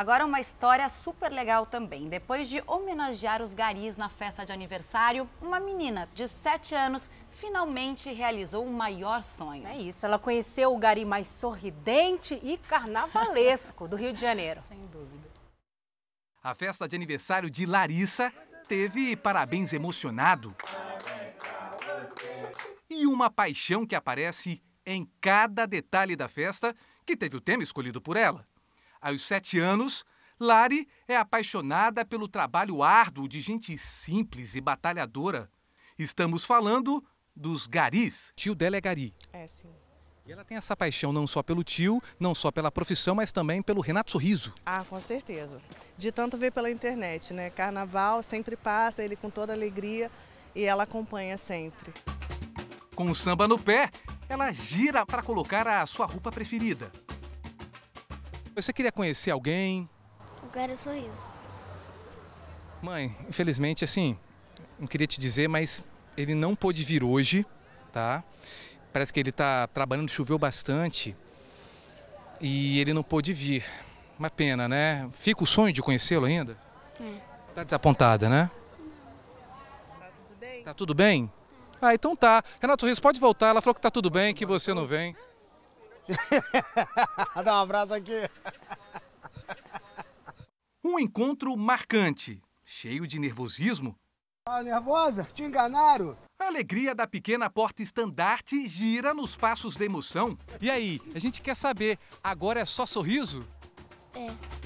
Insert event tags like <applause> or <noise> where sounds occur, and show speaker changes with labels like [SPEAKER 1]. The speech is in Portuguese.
[SPEAKER 1] Agora uma história super legal também. Depois de homenagear os garis na festa de aniversário, uma menina de 7 anos finalmente realizou o maior sonho. É isso, ela conheceu o gari mais sorridente e carnavalesco do Rio de Janeiro. <laughs> Sem dúvida. A festa de aniversário de Larissa teve parabéns emocionado. E uma paixão que aparece em cada detalhe da festa, que teve o tema escolhido por ela. Aos sete anos, Lari é apaixonada pelo trabalho árduo de gente simples e batalhadora. Estamos falando dos garis. Tio dela é gari. É, sim. E ela tem essa paixão não só pelo tio, não só pela profissão, mas também pelo Renato Sorriso. Ah, com certeza. De tanto ver pela internet, né? Carnaval sempre passa, ele com toda alegria e ela acompanha sempre. Com o samba no pé, ela gira para colocar a sua roupa preferida. Você queria conhecer alguém? Eu quero é sorriso. Mãe, infelizmente, assim, não queria te dizer, mas ele não pôde vir hoje, tá? Parece que ele tá trabalhando, choveu bastante e ele não pôde vir. Uma pena, né? Fica o sonho de conhecê-lo ainda? É. Tá desapontada, né? Tá tudo bem? Tá tudo bem? Tá. Ah, então tá. Renato Rios pode voltar. Ela falou que tá tudo bem, que você não vem. <laughs> Dá um abraço aqui. Um encontro marcante, cheio de nervosismo. Ah, nervosa? Te enganaram? A alegria da pequena porta estandarte gira nos passos da emoção. E aí, a gente quer saber, agora é só sorriso? É.